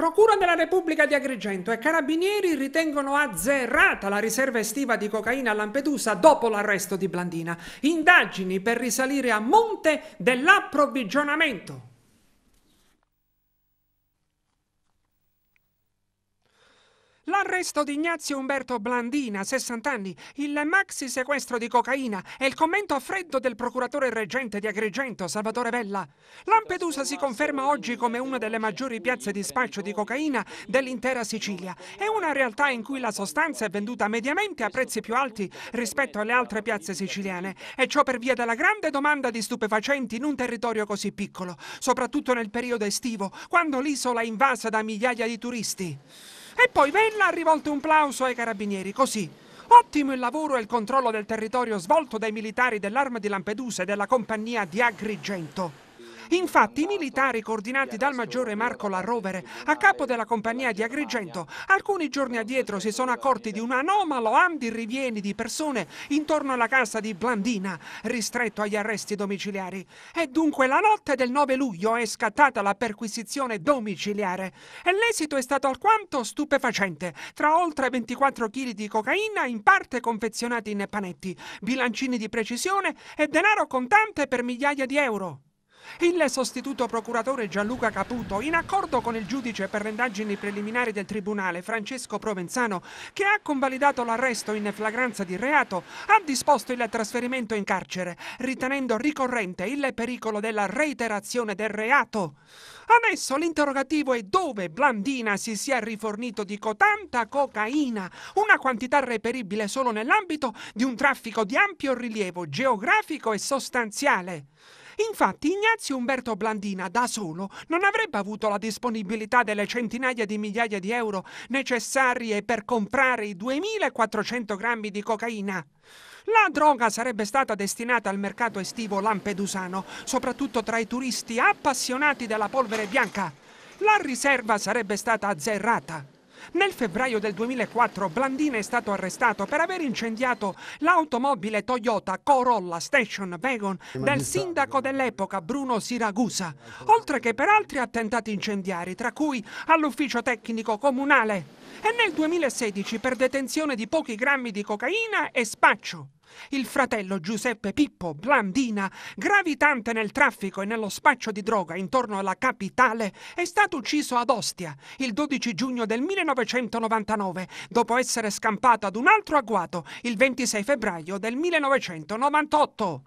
Procura della Repubblica di Agrigento e carabinieri ritengono azzerata la riserva estiva di cocaina a Lampedusa dopo l'arresto di Blandina. Indagini per risalire a monte dell'approvvigionamento. L'arresto di Ignazio Umberto Blandina, 60 anni, il maxi sequestro di cocaina e il commento freddo del procuratore reggente di Agrigento, Salvatore Bella. Lampedusa si conferma oggi come una delle maggiori piazze di spaccio di cocaina dell'intera Sicilia. È una realtà in cui la sostanza è venduta mediamente a prezzi più alti rispetto alle altre piazze siciliane e ciò per via della grande domanda di stupefacenti in un territorio così piccolo, soprattutto nel periodo estivo, quando l'isola è invasa da migliaia di turisti. E poi Vella ha rivolto un plauso ai carabinieri, così. Ottimo il lavoro e il controllo del territorio svolto dai militari dell'Arma di Lampedusa e della compagnia di Agrigento. Infatti i militari coordinati dal maggiore Marco Larrovere, a capo della compagnia di Agrigento, alcuni giorni addietro si sono accorti di un anomalo andirivieni di persone intorno alla casa di Blandina, ristretto agli arresti domiciliari. E dunque la notte del 9 luglio è scattata la perquisizione domiciliare e l'esito è stato alquanto stupefacente, tra oltre 24 kg di cocaina in parte confezionati in panetti, bilancini di precisione e denaro contante per migliaia di euro. Il sostituto procuratore Gianluca Caputo, in accordo con il giudice per le indagini preliminari del Tribunale Francesco Provenzano, che ha convalidato l'arresto in flagranza di reato, ha disposto il trasferimento in carcere, ritenendo ricorrente il pericolo della reiterazione del reato. Adesso l'interrogativo è dove Blandina si sia rifornito di cotanta cocaina, una quantità reperibile solo nell'ambito di un traffico di ampio rilievo geografico e sostanziale. Infatti Ignazio Umberto Blandina da solo non avrebbe avuto la disponibilità delle centinaia di migliaia di euro necessarie per comprare i 2400 grammi di cocaina. La droga sarebbe stata destinata al mercato estivo lampedusano, soprattutto tra i turisti appassionati della polvere bianca. La riserva sarebbe stata azzerrata. Nel febbraio del 2004 Blandina è stato arrestato per aver incendiato l'automobile Toyota Corolla Station Wagon del sindaco dell'epoca Bruno Siragusa, oltre che per altri attentati incendiari, tra cui all'ufficio tecnico comunale, e nel 2016 per detenzione di pochi grammi di cocaina e spaccio. Il fratello Giuseppe Pippo Blandina, gravitante nel traffico e nello spaccio di droga intorno alla capitale, è stato ucciso ad Ostia il 12 giugno del 1999, dopo essere scampato ad un altro agguato il 26 febbraio del 1998.